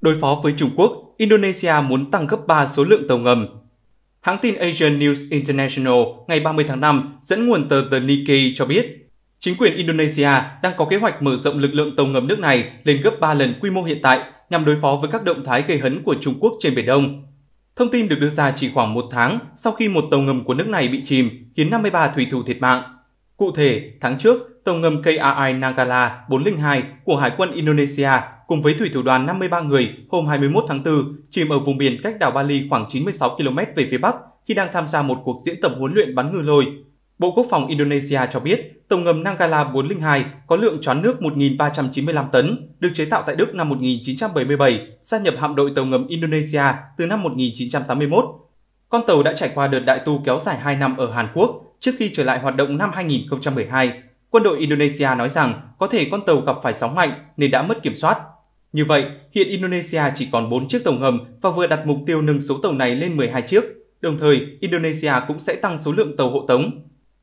Đối phó với Trung Quốc, Indonesia muốn tăng gấp 3 số lượng tàu ngầm. Hãng tin Asian News International ngày 30 tháng 5 dẫn nguồn tờ The Nikkei cho biết, chính quyền Indonesia đang có kế hoạch mở rộng lực lượng tàu ngầm nước này lên gấp 3 lần quy mô hiện tại nhằm đối phó với các động thái gây hấn của Trung Quốc trên Biển Đông. Thông tin được đưa ra chỉ khoảng một tháng sau khi một tàu ngầm của nước này bị chìm, khiến 53 thủy thủ thiệt mạng. Cụ thể, tháng trước, tàu ngầm KRI Nangala 402 của Hải quân Indonesia cùng với thủy thủ đoàn 53 người hôm 21 tháng 4 chìm ở vùng biển cách đảo Bali khoảng 96 km về phía bắc khi đang tham gia một cuộc diễn tập huấn luyện bắn ngư lôi. Bộ Quốc phòng Indonesia cho biết tàu ngầm Nanggala 402 có lượng choán nước 1.395 tấn, được chế tạo tại Đức năm 1977, gia nhập hạm đội tàu ngầm Indonesia từ năm 1981. Con tàu đã trải qua đợt đại tu kéo dài 2 năm ở Hàn Quốc trước khi trở lại hoạt động năm 2012. Quân đội Indonesia nói rằng có thể con tàu gặp phải sóng mạnh nên đã mất kiểm soát như vậy, hiện Indonesia chỉ còn 4 chiếc tàu ngầm và vừa đặt mục tiêu nâng số tàu này lên 12 chiếc. Đồng thời, Indonesia cũng sẽ tăng số lượng tàu hộ tống.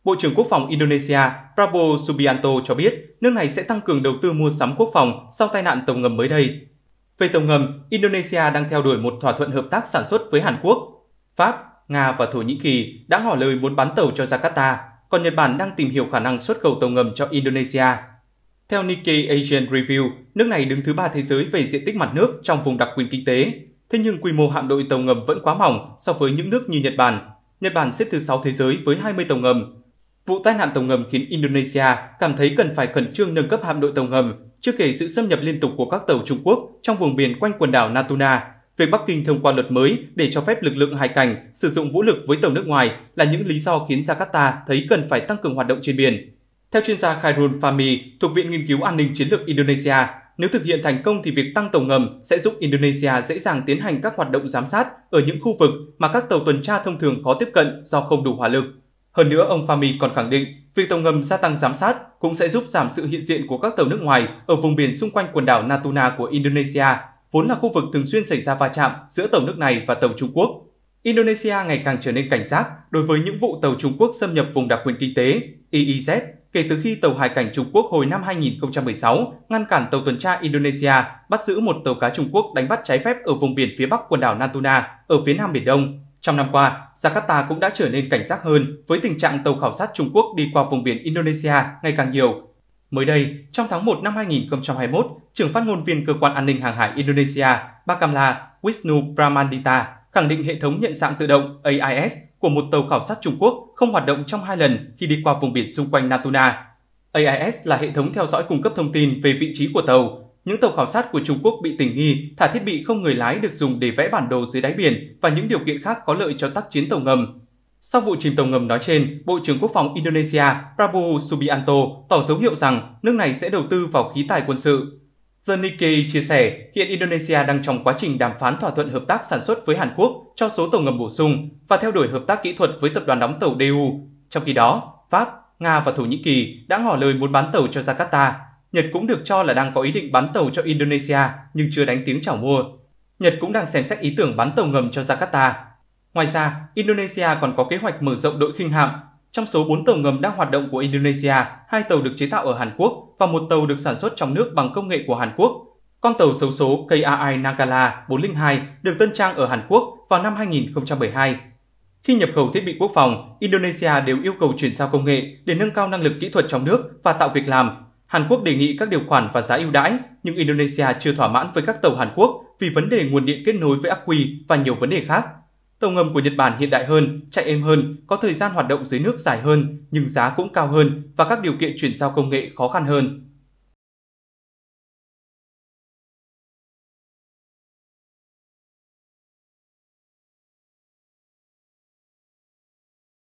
Bộ trưởng Quốc phòng Indonesia Prabowo Subianto cho biết nước này sẽ tăng cường đầu tư mua sắm quốc phòng sau tai nạn tàu ngầm mới đây. Về tàu ngầm, Indonesia đang theo đuổi một thỏa thuận hợp tác sản xuất với Hàn Quốc. Pháp, Nga và Thổ Nhĩ Kỳ đã ngỏ lời muốn bán tàu cho Jakarta, còn Nhật Bản đang tìm hiểu khả năng xuất khẩu tàu ngầm cho Indonesia. Theo Nikkei Asian Review, nước này đứng thứ ba thế giới về diện tích mặt nước trong vùng đặc quyền kinh tế. Thế nhưng quy mô hạm đội tàu ngầm vẫn quá mỏng so với những nước như Nhật Bản. Nhật Bản xếp thứ 6 thế giới với 20 tàu ngầm. Vụ tai nạn tàu ngầm khiến Indonesia cảm thấy cần phải khẩn trương nâng cấp hạm đội tàu ngầm, chưa kể sự xâm nhập liên tục của các tàu Trung Quốc trong vùng biển quanh quần đảo Natuna. Việc Bắc Kinh thông qua luật mới để cho phép lực lượng hải cảnh sử dụng vũ lực với tàu nước ngoài là những lý do khiến Jakarta thấy cần phải tăng cường hoạt động trên biển. Theo chuyên gia Khairul Fahmi thuộc Viện Nghiên cứu An ninh Chiến lược Indonesia, nếu thực hiện thành công thì việc tăng tàu ngầm sẽ giúp Indonesia dễ dàng tiến hành các hoạt động giám sát ở những khu vực mà các tàu tuần tra thông thường khó tiếp cận do không đủ hỏa lực. Hơn nữa, ông Fahmy còn khẳng định việc tàu ngầm gia tăng giám sát cũng sẽ giúp giảm sự hiện diện của các tàu nước ngoài ở vùng biển xung quanh quần đảo Natuna của Indonesia, vốn là khu vực thường xuyên xảy ra va chạm giữa tàu nước này và tàu Trung Quốc. Indonesia ngày càng trở nên cảnh giác đối với những vụ tàu Trung Quốc xâm nhập vùng đặc quyền kinh tế, EEZ, kể từ khi tàu hải cảnh Trung Quốc hồi năm 2016 ngăn cản tàu tuần tra Indonesia bắt giữ một tàu cá Trung Quốc đánh bắt trái phép ở vùng biển phía bắc quần đảo Natuna ở phía nam Biển Đông. Trong năm qua, Jakarta cũng đã trở nên cảnh giác hơn với tình trạng tàu khảo sát Trung Quốc đi qua vùng biển Indonesia ngày càng nhiều. Mới đây, trong tháng 1 năm 2021, trưởng phát ngôn viên Cơ quan An ninh Hàng hải Indonesia Bakamla Wisnu Pramandita khẳng định hệ thống nhận dạng tự động AIS của một tàu khảo sát Trung Quốc không hoạt động trong hai lần khi đi qua vùng biển xung quanh Natuna. AIS là hệ thống theo dõi cung cấp thông tin về vị trí của tàu. Những tàu khảo sát của Trung Quốc bị tình nghi thả thiết bị không người lái được dùng để vẽ bản đồ dưới đáy biển và những điều kiện khác có lợi cho tác chiến tàu ngầm. Sau vụ chìm tàu ngầm nói trên, Bộ trưởng Quốc phòng Indonesia Prabowo Subianto tỏ dấu hiệu rằng nước này sẽ đầu tư vào khí tài quân sự The Nikkei chia sẻ, hiện Indonesia đang trong quá trình đàm phán thỏa thuận hợp tác sản xuất với Hàn Quốc cho số tàu ngầm bổ sung và theo đuổi hợp tác kỹ thuật với tập đoàn đóng tàu DU. Trong khi đó, Pháp, Nga và Thổ Nhĩ Kỳ đã ngỏ lời muốn bán tàu cho Jakarta. Nhật cũng được cho là đang có ý định bán tàu cho Indonesia nhưng chưa đánh tiếng chào mua. Nhật cũng đang xem xét ý tưởng bán tàu ngầm cho Jakarta. Ngoài ra, Indonesia còn có kế hoạch mở rộng đội khinh hạm trong số 4 tàu ngầm đang hoạt động của Indonesia, hai tàu được chế tạo ở Hàn Quốc và một tàu được sản xuất trong nước bằng công nghệ của Hàn Quốc. Con tàu xấu số KAI Nagala 402 được tân trang ở Hàn Quốc vào năm 2012. Khi nhập khẩu thiết bị quốc phòng, Indonesia đều yêu cầu chuyển giao công nghệ để nâng cao năng lực kỹ thuật trong nước và tạo việc làm. Hàn Quốc đề nghị các điều khoản và giá ưu đãi, nhưng Indonesia chưa thỏa mãn với các tàu Hàn Quốc vì vấn đề nguồn điện kết nối với ắc quy và nhiều vấn đề khác. Tàu ngầm của Nhật Bản hiện đại hơn, chạy êm hơn, có thời gian hoạt động dưới nước dài hơn nhưng giá cũng cao hơn và các điều kiện chuyển giao công nghệ khó khăn hơn.